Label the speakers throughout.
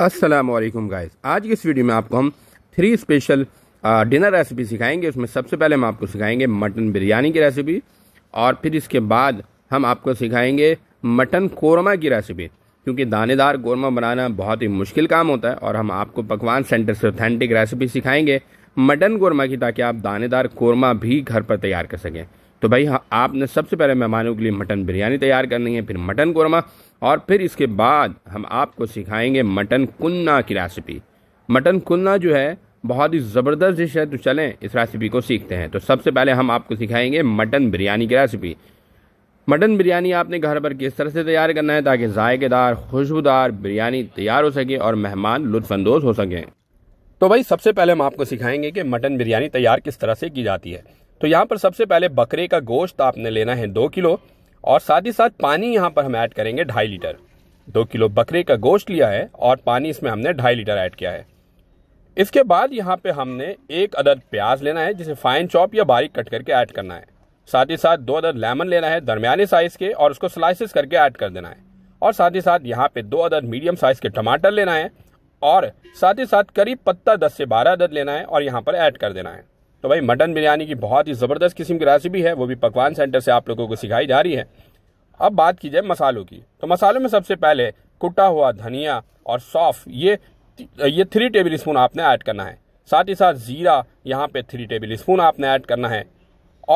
Speaker 1: अस्सलाम वालेकुम गाइस आज की इस वीडियो में आपको हम थ्री स्पेशल डिनर रेसिपी सिखाएंगे उसमें सबसे पहले हम आपको सिखाएंगे मटन बिरयानी की रेसिपी और फिर इसके बाद हम आपको सिखाएंगे मटन कोरमा की रेसिपी क्योंकि दानेदार कोरमा बनाना बहुत ही मुश्किल काम होता है और हम आपको पकवान सेंटर से ऑथेंटिक रेसिपी सिखाएंगे मटन कोरमा की ताकि आप दानेदार कोरमा भी घर पर तैयार कर सकें तो भाई हाँ आपने सबसे पहले मेहमानों के लिए मटन बिरयानी तैयार करनी है फिर मटन कोरमा और फिर इसके बाद हम आपको सिखाएंगे मटन कुन्ना की रेसिपी मटन कुन्ना जो है बहुत ही ज़बरदस्त डिश है तो चलें इस रेसिपी को सीखते हैं तो सबसे पहले हम आपको सिखाएंगे मटन बिरयानी की रेसिपी मटन बिरयानी आपने घर पर किस तरह से तैयार करना है ताकि जायकेदार खुशबूदार बिरयानी तैयार हो सके और मेहमान लुफानंदोज़ हो सकें तो भाई सबसे पहले हम आपको सिखाएंगे कि मटन बिरयानी तैयार किस तरह से की जाती है तो यहाँ पर सबसे पहले बकरे का गोश्त आपने लेना है दो किलो और साथ ही साथ पानी यहाँ पर हम ऐड करेंगे ढाई लीटर दो किलो बकरे का गोश्त लिया है और पानी इसमें हमने ढाई लीटर ऐड किया है इसके बाद यहाँ पे हमने एक अदद प्याज लेना है जिसे फाइन चॉप या बारीक कट करके ऐड करना है साथ ही साथ दो अदद लेमन लेना है दरमियाने साइज़ के और उसको स्लाइसिस करके ऐड कर देना है और साथ ही साथ यहाँ पे दो अदद मीडियम साइज़ के टमाटर लेना है और साथ ही साथ करीब पत्ता दस से बारह अदद लेना है और यहाँ पर ऐड कर देना है तो भाई मटन बिरयानी की बहुत ही ज़बरदस्त किस्म की रेसिपी है वो भी पकवान सेंटर से आप लोगों को सिखाई जा रही है अब बात की जाए मसालों की तो मसालों में सबसे पहले कुटा हुआ धनिया और सौफ ये ये थ्री टेबल स्पून आपने ऐड करना है साथ ही साथ ज़ीरा यहाँ पे थ्री टेबल स्पून आपने ऐड करना है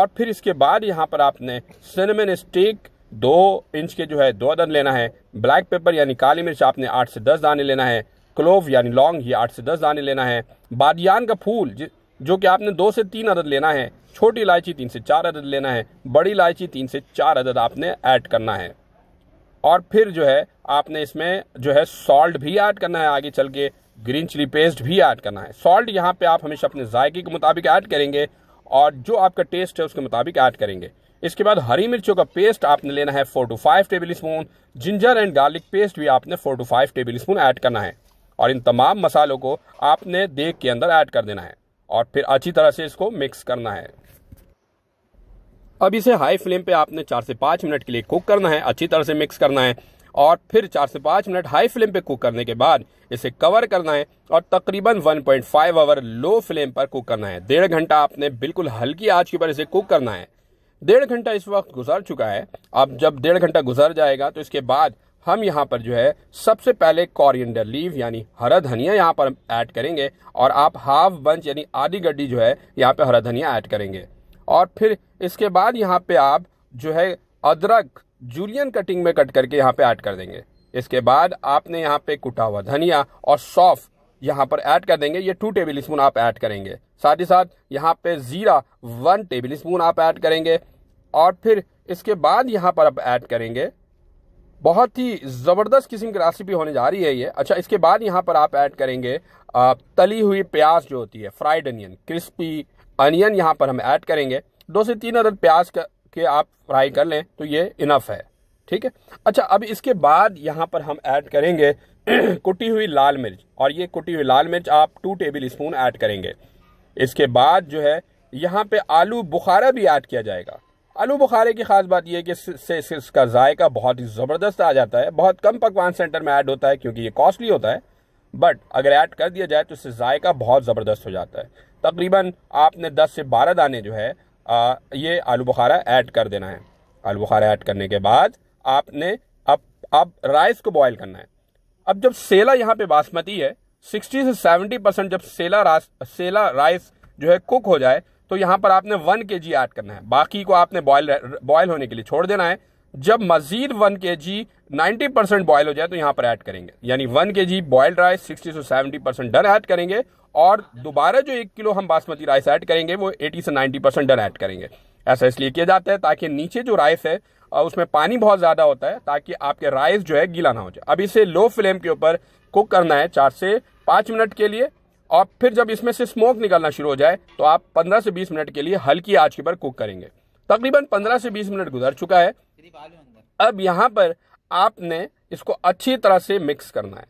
Speaker 1: और फिर इसके बाद यहाँ पर आपने सिनेमन स्टिक दो इंच के जो है दो दन लेना है ब्लैक पेपर यानी काली मिर्च आपने आठ से दस दाने लेना है क्लोव यानी लौंग ये आठ से दस दाने लेना है बादियान का फूल जो कि आपने दो से तीन अदद लेना है छोटी इलायची तीन से चार अदद लेना है बड़ी इलायची तीन से चार अदद आपने ऐड करना है और फिर जो है आपने इसमें जो है सॉल्ट भी ऐड करना है आगे चल के ग्रीन चिली पेस्ट भी ऐड करना है सॉल्ट यहाँ पे आप हमेशा अपने जायके के मुताबिक ऐड करेंगे और जो आपका टेस्ट है उसके मुताबिक ऐड करेंगे इसके बाद हरी मिर्चों का पेस्ट आपने लेना है four to five tablespoon ginger and garlic paste भी आपने four to five tablespoon add करना है और इन तमाम मसालों को आपने देख के अंदर ऐड कर देना है और फिर अच्छी तरह से इसको मिक्स करना है अब इसे हाई फ्लेम पे आपने चार से पाँच मिनट के लिए कुक करना है अच्छी तरह से मिक्स करना है और फिर चार से पाँच मिनट हाई फ्लेम पे कुक करने के बाद इसे कवर करना है और तकरीबन 1.5 पॉइंट आवर लो फ्लेम पर कुक करना है डेढ़ घंटा आपने बिल्कुल हल्की आंच के ऊपर इसे कुक करना है डेढ़ घंटा इस वक्त गुजर चुका है अब जब डेढ़ घंटा गुजर जाएगा तो इसके बाद हम यहाँ पर जो है सबसे पहले कॉरियंडर लीव यानी हरा धनिया यहाँ पर ऐड करेंगे और आप हाफ बंच यानी आधी गड्डी जो है यहाँ पे हरा धनिया ऐड करेंगे और फिर इसके बाद यहाँ पे आप जो है अदरक जूलियन कटिंग में कट करके यहाँ पे ऐड कर देंगे इसके बाद आपने यहाँ पे कुटा हुआ धनिया और सौफ यहाँ पर ऐड कर देंगे ये टू टेबल स्पून आप ऐड करेंगे साथ ही साथ यहाँ पे ज़ीरा वन टेबल स्पून आप ऐड करेंगे और फिर इसके बाद यहाँ पर आप ऐड करेंगे बहुत ही ज़बरदस्त किस्म की रेसिपी होने जा रही है ये अच्छा इसके बाद यहाँ पर आप ऐड करेंगे तली हुई प्याज जो होती है फ्राइड अनियन क्रिस्पी अनियन यहाँ पर हम ऐड करेंगे दो से तीन अदर प्याज के आप फ्राई कर लें तो ये इनफ है ठीक है अच्छा अब इसके बाद यहाँ पर हम ऐड करेंगे कुटी हुई लाल मिर्च और ये कुटी हुई लाल मिर्च आप टू टेबल स्पून ऐड करेंगे इसके बाद जो है यहाँ पे आलू बुखारा भी ऐड किया जाएगा आलू बुखारे की खास बात यह है कि इससे इसका जायका बहुत ही ज़बरदस्त आ जाता है बहुत कम पकवान सेंटर में ऐड होता है क्योंकि ये कॉस्टली होता है बट अगर ऐड कर दिया जाए तो इससे जायका बहुत ज़बरदस्त हो जाता है तकरीबन आपने 10 से 12 दाने जो है आ, ये आलू बुखारा ऐड कर देना है आलू बुखारा ऐड करने के बाद आपने अब अब राइस को बॉयल करना है अब जब सेला यहाँ पे बासमती है 60 से 70 परसेंट जब सेला रास सेला राइस जो है कुक हो जाए तो यहाँ पर आपने वन के जी ऐड करना है बाकी को आपने बॉयल बॉयल होने के लिए छोड़ देना है जब मजीद वन के जी नाइन्टी परसेंट बॉयल हो जाए तो यहाँ पर ऐड करेंगे यानी one K G boil rice sixty to seventy percent done add करेंगे और दोबारा जो एक किलो हम बासमती राइस ऐड करेंगे वो एटी से नाइन्टी परसेंट डन ऐड करेंगे ऐसा इसलिए किया जाता है ताकि नीचे जो राइस है उसमें पानी बहुत ज़्यादा होता है ताकि आपके राइस जो है गीला ना हो जाए अब इसे लो फ्लेम के ऊपर कुक करना है चार से पाँच मिनट के लिए और फिर जब इसमें से स्मोक निकलना शुरू हो जाए तो आप 15 से 20 मिनट के लिए हल्की आंच पर कुक करेंगे तकरीबन 15 से 20 मिनट गुजर चुका है अब यहाँ पर आपने इसको अच्छी तरह से मिक्स करना है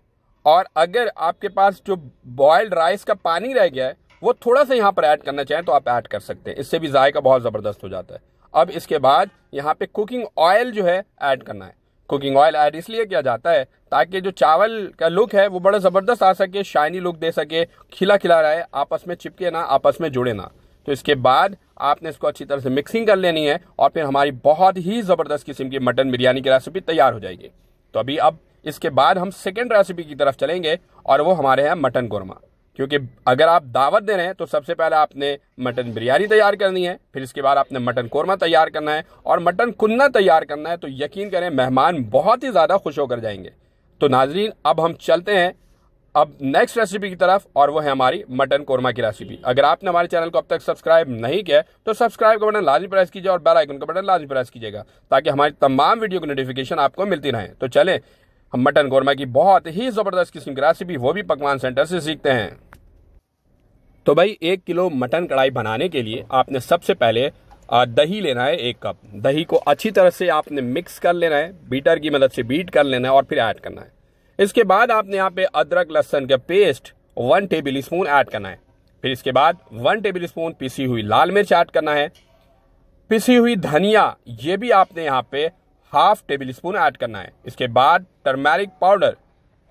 Speaker 1: और अगर आपके पास जो बॉयल्ड राइस का पानी रह गया है वो थोड़ा सा यहाँ पर ऐड करना चाहें तो आप ऐड कर सकते हैं इससे भी जायका बहुत ज़बरदस्त हो जाता है अब इसके बाद यहाँ पे कुकिंग ऑयल जो है ऐड करना है कुकिंग ऑयल ऐड इसलिए किया जाता है ताकि जो चावल का लुक है वो बड़ा ज़बरदस्त आ सके शाइनी लुक दे सके खिला खिला है आपस में चिपके ना आपस में जुड़े ना तो इसके बाद आपने इसको अच्छी तरह से मिक्सिंग कर लेनी है और फिर हमारी बहुत ही ज़बरदस्त किस्म की मटन बिरयानी की रेसिपी तैयार हो जाएगी तो अभी अब इसके बाद हम सेकेंड रेसिपी की तरफ चलेंगे और वो हमारे हैं मटन कौरमा क्योंकि अगर आप दावत दे रहे हैं तो सबसे पहले आपने मटन बिरयानी तैयार करनी है फिर इसके बाद आपने मटन कोरमा तैयार करना है और मटन कुन्ना तैयार करना है तो यकीन करें मेहमान बहुत ही ज़्यादा खुश होकर जाएंगे तो नाजरीन अब हम चलते हैं अब नेक्स्ट रेसिपी की तरफ और वो है हमारी मटन कोरमा की रेसिपी अगर आपने हमारे चैनल को अब तक सब्सक्राइब नहीं किया तो सब्सक्राइब का बटन लाजमी प्रेस कीजिए और बेल आइकन का बटन लाजमी प्रेस कीजिएगा ताकि हमारी तमाम वीडियो की नोटिफिकेशन आपको मिलती रहे तो चलें हम मटन कौरमा की बहुत ही ज़बरदस्त किस्म की रेसिपी वो भी पकवान सेंटर से सीखते हैं तो भाई एक किलो मटन कढ़ाई बनाने के लिए आपने सबसे पहले दही लेना है एक कप दही को अच्छी तरह से आपने मिक्स कर लेना है बीटर की मदद से बीट कर लेना है और फिर ऐड करना है इसके बाद आपने यहाँ पे अदरक लहसन का paste one tablespoon add करना है फिर इसके बाद वन टेबल स्पून पिसी हुई लाल मिर्च ऐड करना है पिसी हुई धनिया ये भी आपने यहाँ पे हाफ टेबल स्पून ऐड करना है इसके बाद टर्मेरिक पाउडर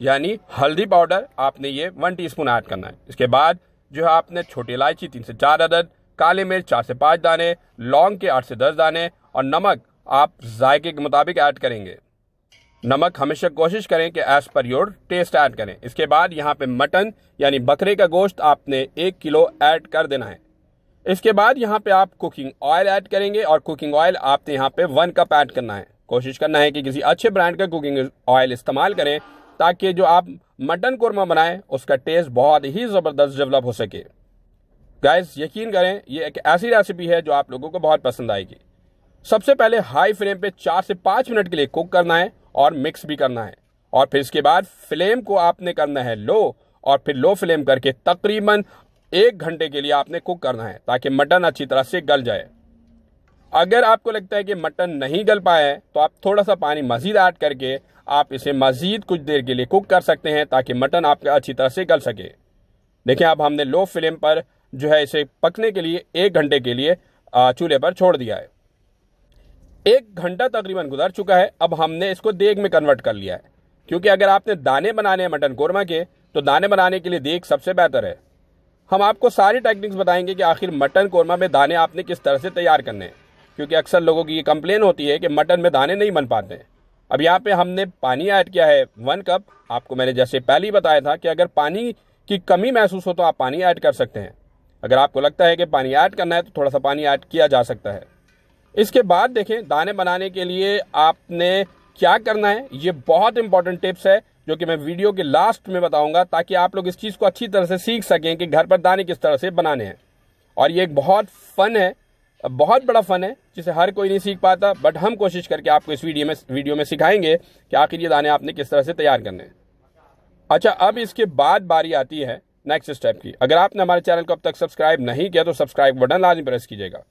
Speaker 1: यानी हल्दी पाउडर आपने ये वन टी स्पून ऐड करना है इसके बाद जो है आपने छोटी इलायची तीन से चार अदद काले मिर्च चार से पाँच दाने लौंग के आठ से दस दाने और नमक आप जायके के मुताबिक ऐड करेंगे नमक हमेशा कोशिश करें कि as per your taste add करें इसके बाद यहाँ पे मटन यानी बकरे का गोश्त आपने एक किलो ऐड कर देना है इसके बाद यहाँ पे आप कुकिंग ऑयल ऐड करेंगे और कुकिंग ऑयल आपने यहाँ पे वन कप ऐड करना है कोशिश करना है कि किसी अच्छे ब्रांड का कुकिंग ऑयल इस्तेमाल करें ताकि जो आप मटन कौरमा बनाएं उसका टेस्ट बहुत ही ज़बरदस्त डेवलप हो सके गैस यकीन करें ये एक ऐसी रेसिपी है जो आप लोगों को बहुत पसंद आएगी सबसे पहले हाई फ्लेम पे चार से पाँच मिनट के लिए कुक करना है और मिक्स भी करना है और फिर इसके बाद फ्लेम को आपने करना है लो और फिर लो फ्लेम करके तकरीबन एक घंटे के लिए आपने कुक करना है ताकि मटन अच्छी तरह से गल जाए अगर आपको लगता है कि मटन नहीं गल पाया है तो आप थोड़ा सा पानी मज़ीद ऐड करके आप इसे मज़ीद कुछ देर के लिए कुक कर सकते हैं ताकि मटन आपका अच्छी तरह से गल सके देखिए अब हमने लो फ्लेम पर जो है इसे पकने के लिए एक घंटे के लिए चूल्हे पर छोड़ दिया है एक घंटा तकरीबन गुजर चुका है अब हमने इसको देग में कन्वर्ट कर लिया है क्योंकि अगर आपने दाने बनाने हैं मटन कोरमा के तो दाने बनाने के लिए देग सबसे बेहतर है हम आपको सारी टेक्निक्स बताएंगे कि आखिर मटन कोरमा में दाने आपने किस तरह से तैयार करने हैं क्योंकि अक्सर लोगों की ये कंप्लेन होती है कि मटन में दाने नहीं बन पाते हैं अब यहाँ पे हमने पानी ऐड किया है वन कप आपको मैंने जैसे पहले ही बताया था कि अगर पानी की कमी महसूस हो तो आप पानी ऐड कर सकते हैं अगर आपको लगता है कि पानी ऐड करना है तो थोड़ा सा पानी ऐड किया जा सकता है इसके बाद देखें दाने बनाने के लिए आपने क्या करना है ये बहुत इंपॉर्टेंट टिप्स है जो कि मैं वीडियो के लास्ट में बताऊंगा ताकि आप लोग इस चीज़ को अच्छी तरह से सीख सकें कि घर पर दाने किस तरह से बनाने हैं और ये एक बहुत फन है बहुत बड़ा फ़न है जिसे हर कोई नहीं सीख पाता बट हम कोशिश करके आपको इस वीडियो में वीडियो में सिखाएंगे कि आखिर ये दाने आपने किस तरह से तैयार करने हैं अच्छा अब इसके बाद बारी आती है नेक्स्ट स्टेप की अगर आपने हमारे चैनल को अब तक सब्सक्राइब नहीं किया तो सब्सक्राइब बटन लाजमी प्रेस कीजिएगा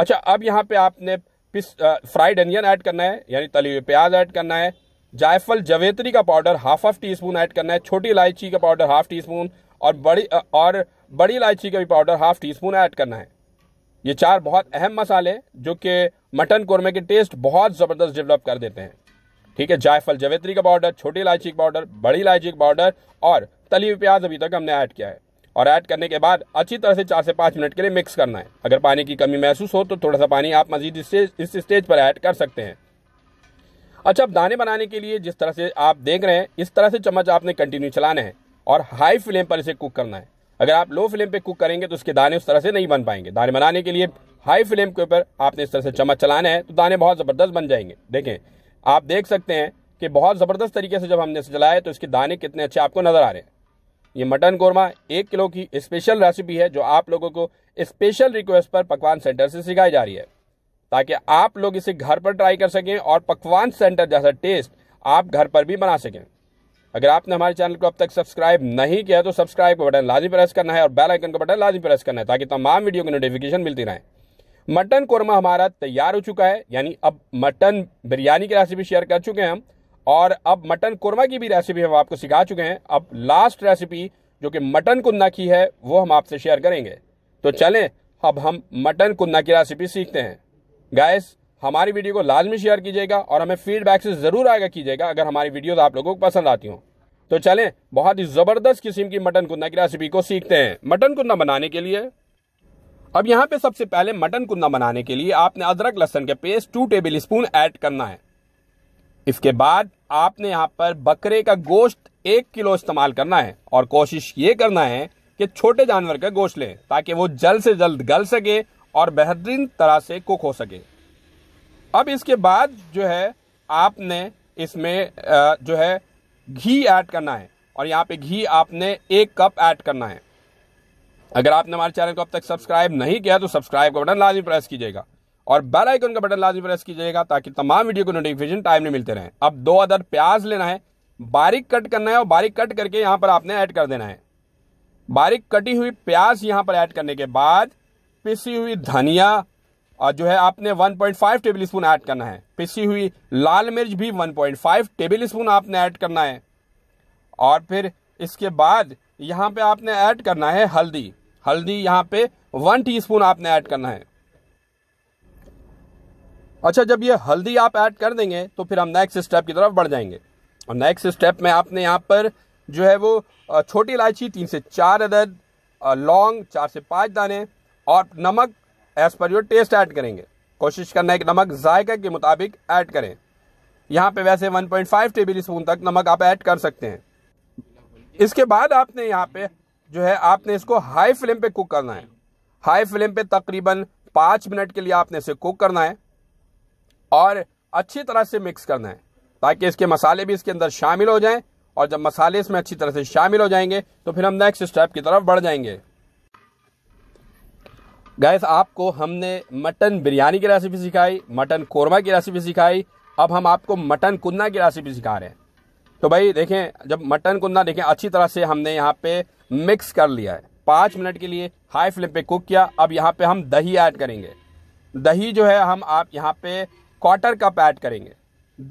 Speaker 1: अच्छा अब यहाँ पे आपने पिस फ्राइड अनियन ऐड करना है यानी तली हुई प्याज ऐड करना है जायफल जवेत्री का powder half half teaspoon add करना है छोटी इलायची का पाउडर हाफ टी स्पून और बड़ी और बड़ी इलायची का भी powder half teaspoon add करना है ये चार बहुत अहम मसाले जो कि मटन कौरमे के टेस्ट बहुत ज़बरदस्त डेवलप कर देते हैं ठीक है जायफल जवेत्री का पाउडर छोटी इलायची का पाउडर बड़ी इलायची का पाउडर और तली हुई प्याज अभी तक हमने ऐड किया है और ऐड करने के बाद अच्छी तरह से चार से पाँच मिनट के लिए मिक्स करना है अगर पानी की कमी महसूस हो तो थोड़ा सा पानी आप मजीद इस इस स्टेज पर ऐड कर सकते हैं अच्छा अब दाने बनाने के लिए जिस तरह से आप देख रहे हैं इस तरह से चम्मच आपने कंटिन्यू चलाना है और हाई फ्लेम पर इसे कुक करना है अगर आप लो फ्लेम पे कुक करेंगे तो उसके दाने उस तरह से नहीं बन पाएंगे दाने बनाने के लिए हाई फ्लेम के ऊपर आपने इस तरह से चम्मच चलाना है तो दाने बहुत ज़बरदस्त बन जाएंगे देखें आप देख सकते हैं कि बहुत ज़बरदस्त तरीके से जब हमने इसे चलाया तो इसके दाने कितने अच्छे आपको नज़र आ रहे हैं ये मटन कौरमा एक किलो की स्पेशल रेसिपी है जो आप लोगों को स्पेशल रिक्वेस्ट पर पकवान सेंटर से सिखाई जा रही है ताकि आप लोग इसे घर पर ट्राई कर सकें और पकवान सेंटर जैसा टेस्ट आप घर पर भी बना सकें अगर आपने हमारे चैनल को अब तक सब्सक्राइब नहीं किया तो सब्सक्राइब का बटन लाजी प्रेस करना है और बेल आइकन का बटन लाजी प्रेस करना है ताकि तमाम वीडियो की नोटिफिकेशन मिलती रहे मटन कोरमा हमारा तैयार हो चुका है यानी अब मटन बिरयानी की रेसिपी शेयर कर चुके हैं हम और अब मटन कोरमा की भी रेसिपी हम आपको सिखा चुके हैं अब लास्ट रेसिपी जो कि मटन कुन्ना की है वो हम आपसे शेयर करेंगे तो चलें अब हम मटन कुन्ना की रेसिपी सीखते हैं गैस हमारी वीडियो को लाजमी शेयर कीजिएगा और हमें फीडबैक से ज़रूर आएगा कीजिएगा अगर हमारी वीडियोज़ आप लोगों को पसंद आती हो तो चलें बहुत ही ज़बरदस्त किस्म की मटन कुंदा की रेसिपी को सीखते हैं मटन कुंदा बनाने के लिए अब यहाँ पे सबसे पहले मटन कुंदा बनाने के लिए आपने अदरक लहसन के paste two tablespoon add करना है इसके बाद आपने यहाँ पर बकरे का गोश्त एक किलो इस्तेमाल करना है और कोशिश ये करना है कि छोटे जानवर का गोश्त लें ताकि वो जल्द से जल्द गल सके और बेहतरीन तरह से कुक हो सके अब इसके बाद जो है आपने इसमें जो है घी ऐड करना है और यहाँ पे घी आपने एक कप ऐड करना है अगर आपने हमारे चैनल को अब तक सब्सक्राइब नहीं किया तो सब्सक्राइब का बटन लाजमी प्रेस कीजिएगा और बेल आइकन का बटन लाजमी प्रेस कीजिएगा ताकि तमाम वीडियो को नोटिफिकेशन टाइम में मिलते रहें अब दो अदर प्याज लेना है बारीक कट करना है और बारीक कट करके यहाँ पर आपने ऐड कर देना है बारीक कटी हुई प्याज यहाँ पर ऐड करने के बाद पिसी हुई धनिया और जो है आपने 1.5 टेबल स्पून ऐड करना है पिसी हुई लाल मिर्च भी 1.5 टेबल स्पून आपने ऐड करना है और फिर इसके बाद यहाँ पे आपने ऐड करना है हल्दी हल्दी यहाँ पे वन टीस्पून आपने ऐड करना है अच्छा जब ये हल्दी आप ऐड कर देंगे तो फिर हम नेक्स्ट स्टेप की तरफ बढ़ जाएंगे और नेक्स्ट स्टेप में आपने यहाँ पर जो है वो छोटी इलायची तीन से चार अदद लौंग चार से पाँच दाने और नमक as per your taste add करेंगे कोशिश करना है कि नमक जायका के मुताबिक ऐड करें यहाँ पे वैसे 1.5 टेबल स्पून तक नमक आप ऐड कर सकते हैं इसके बाद आपने यहाँ पे जो है आपने इसको हाई फ्लेम पे कुक करना है हाई फ्लेम पे तकरीबन पाँच मिनट के लिए आपने इसे कुक करना है और अच्छी तरह से मिक्स करना है ताकि इसके मसाले भी इसके अंदर शामिल हो जाएं और जब मसाले इसमें अच्छी तरह से शामिल हो जाएंगे तो फिर हम नेक्स्ट स्टेप की तरफ बढ़ जाएंगे गैस आपको हमने मटन बिरयानी की रेसिपी सिखाई मटन कोरमा की रेसिपी सिखाई अब हम आपको मटन कुंदा की रेसिपी सिखा रहे हैं तो भाई देखें जब मटन कुंदा देखें अच्छी तरह से हमने यहाँ पे मिक्स कर लिया है पाँच मिनट के लिए हाई फ्लेम पे कुक किया अब यहाँ पे हम दही ऐड करेंगे दही जो है हम आप यहाँ पे क्वार्टर कप ऐड करेंगे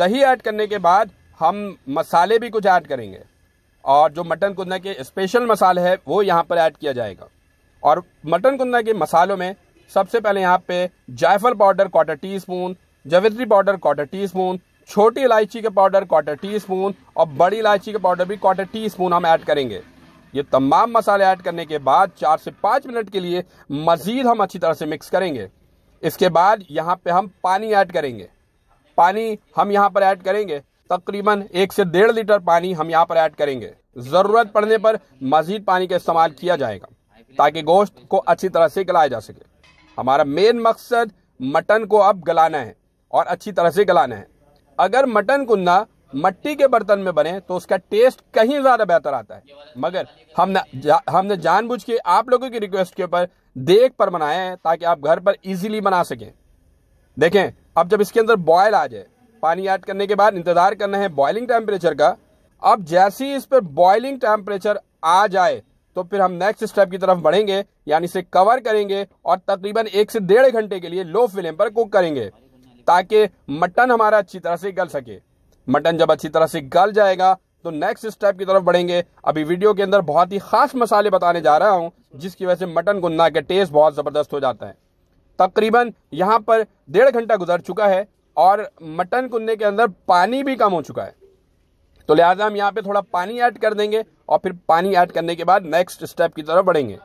Speaker 1: दही ऐड करने के बाद हम मसाले भी कुछ ऐड करेंगे और जो मटन कुंदा के स्पेशल मसाले है वो यहाँ पर ऐड किया जाएगा और मटन कुंदा के मसालों में सबसे पहले यहाँ पे जायफल पाउडर क्वार्टर टी स्पून जवेत्री पाउडर क्वार्टर टी स्पून छोटी इलायची का पाउडर क्वार्टर टी स्पून और बड़ी इलायची का पाउडर भी क्वार्टर टी स्पून हम ऐड करेंगे ये तमाम मसाले ऐड करने के बाद चार से पाँच मिनट के लिए मज़ीद हम अच्छी तरह से मिक्स करेंगे इसके बाद यहाँ पे हम पानी ऐड करेंगे पानी हम यहाँ पर ऐड करेंगे तकरीबन एक से डेढ़ लीटर पानी हम यहाँ पर ऐड करेंगे ज़रूरत पड़ने पर मज़ीद पानी का इस्तेमाल किया जाएगा ताकि गोश्त को अच्छी तरह से गलाया जा सके हमारा मेन मकसद मटन को अब गलाना है और अच्छी तरह से गलाना है अगर मटन कुन्ना मट्टी के बर्तन में बने तो उसका टेस्ट कहीं ज़्यादा बेहतर आता है मगर हमने जा, हमने जानबूझ के आप लोगों की रिक्वेस्ट के ऊपर देख पर बनाया है ताकि आप घर पर इजीली बना सकें देखें अब जब इसके अंदर बॉयल आ जाए पानी ऐड करने के बाद इंतज़ार करना है बॉयलिंग टेम्परेचर का अब जैसे ही इस पर बॉयलिंग टेम्परेचर आ जाए तो फिर हम नेक्स्ट स्टेप की तरफ बढ़ेंगे यानी इसे कवर करेंगे और तकरीबन एक से डेढ़ घंटे के लिए लो फ्लेम पर कुक करेंगे ताकि मटन हमारा अच्छी तरह से गल सके मटन जब अच्छी तरह से गल जाएगा तो नेक्स्ट स्टेप की तरफ बढ़ेंगे अभी वीडियो के अंदर बहुत ही खास मसाले बताने जा रहा हूं जिसकी वजह से मटन गुन्ना का टेस्ट बहुत ज़बरदस्त हो जाता है तकरीबन यहाँ पर डेढ़ घंटा गुजर चुका है और मटन गुन्ने के अंदर पानी भी कम हो चुका है तो लिहाजा हम यहाँ पे थोड़ा पानी ऐड कर देंगे और फिर पानी ऐड करने के बाद नेक्स्ट स्टेप की तरफ बढ़ेंगे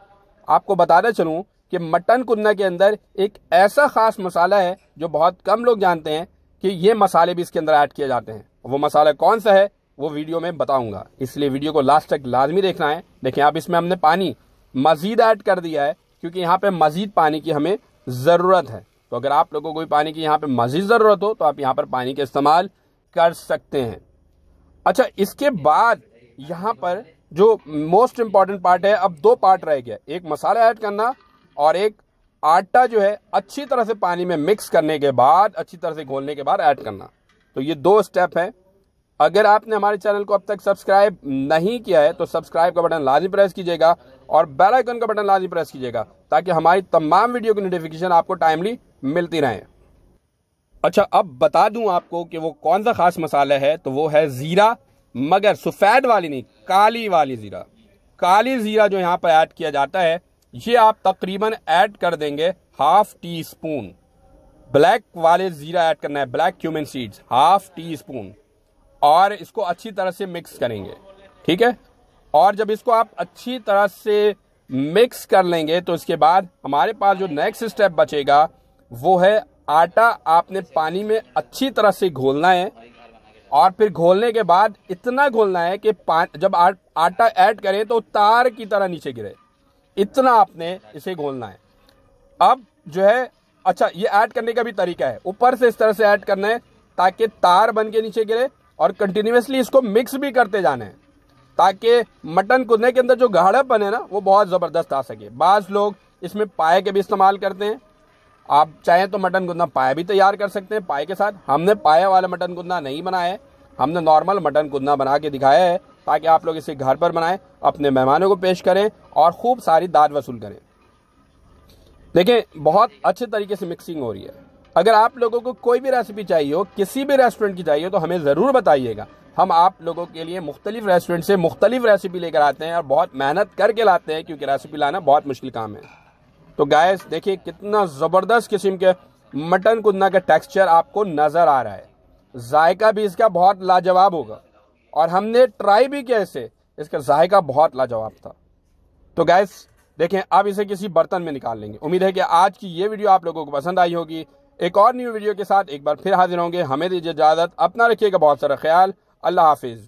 Speaker 1: आपको बताना चलूँ कि मटन कुन्ना के अंदर एक ऐसा ख़ास मसाला है जो बहुत कम लोग जानते हैं कि ये मसाले भी इसके अंदर ऐड किए जाते हैं वो मसाला कौन सा है वो वीडियो में बताऊंगा इसलिए वीडियो को लास्ट तक लाजमी देखना है देखिए आप इसमें हमने पानी मज़ीद ऐड कर दिया है क्योंकि यहाँ पे मज़ीद पानी की हमें ज़रूरत है तो अगर आप लोगों को पानी की यहाँ पे मज़ीद ज़रूरत हो तो आप यहाँ पर पानी का इस्तेमाल कर सकते हैं अच्छा इसके बाद यहाँ पर जो मोस्ट इम्पॉर्टेंट पार्ट है अब दो पार्ट रह गया एक मसाला ऐड करना और एक आटा जो है अच्छी तरह से पानी में मिक्स करने के बाद अच्छी तरह से घोलने के बाद ऐड करना तो ये दो स्टेप हैं अगर आपने हमारे चैनल को अब तक सब्सक्राइब नहीं किया है तो सब्सक्राइब का बटन लाजमी प्रेस कीजिएगा और बेल आइकन का बटन लाजमी प्रेस कीजिएगा ताकि हमारी तमाम वीडियो की नोटिफिकेशन आपको टाइमली मिलती रहें अच्छा अब बता दूं आपको कि वो कौन सा खास मसाला है तो वो है ज़ीरा मगर सफ़ेद वाली नहीं काली वाली ज़ीरा काली ज़ीरा जो यहाँ पर ऐड किया जाता है ये आप तकरीबन ऐड कर देंगे हाफ टी स्पून ब्लैक वाले ज़ीरा ऐड करना है black cumin seeds half teaspoon और इसको अच्छी तरह से मिक्स करेंगे ठीक है और जब इसको आप अच्छी तरह से मिक्स कर लेंगे तो इसके बाद हमारे पास जो नेक्स्ट स्टेप बचेगा वो है आटा आपने पानी में अच्छी तरह से घोलना है और फिर घोलने के बाद इतना घोलना है कि जब आ, आटा ऐड करें तो तार की तरह नीचे गिरे इतना आपने इसे घोलना है अब जो है अच्छा ये ऐड करने का भी तरीका है ऊपर से इस तरह से ऐड करना है ताकि तार बन के नीचे गिरे और कंटिन्यूसली इसको मिक्स भी करते जाना है ताकि मटन कुदने के अंदर जो गाढ़ापन है ना वो बहुत ज़बरदस्त आ सके बाज़ लोग इसमें पाए के भी इस्तेमाल करते हैं आप चाहें तो मटन गुंदा पाया भी तैयार कर सकते हैं पाए के साथ हमने पाया वाला मटन गुंदा नहीं बनाया है हमने नॉर्मल मटन गुंदा बना के दिखाया है ताकि आप लोग इसे घर पर बनाएं अपने मेहमानों को पेश करें और खूब सारी दाद वसूल करें देखें बहुत अच्छे तरीके से मिक्सिंग हो रही है अगर आप लोगों को कोई भी रेसिपी चाहिए हो किसी भी रेस्टोरेंट की चाहिए हो तो हमें ज़रूर बताइएगा हम आप लोगों के लिए मुख्तलिफ रेस्टोरेंट से मुख्तलिफ रेसिपी लेकर आते हैं और बहुत मेहनत करके लाते हैं क्योंकि रेसिपी लाना बहुत मुश्किल काम है तो गाय देखिए कितना ज़बरदस्त किस्म के मटन कुदना का टेक्सचर आपको नज़र आ रहा है जायका भी इसका बहुत लाजवाब होगा और हमने ट्राई भी किया इसे इसका जायका बहुत लाजवाब था तो गैस देखें अब इसे किसी बर्तन में निकाल लेंगे उम्मीद है कि आज की ये वीडियो आप लोगों को पसंद आई होगी एक और न्यू वीडियो के साथ एक बार फिर हाजिर होंगे हमें दीजिए इजाज़त अपना रखिएगा बहुत सारा ख्याल अल्लाह हाफिज़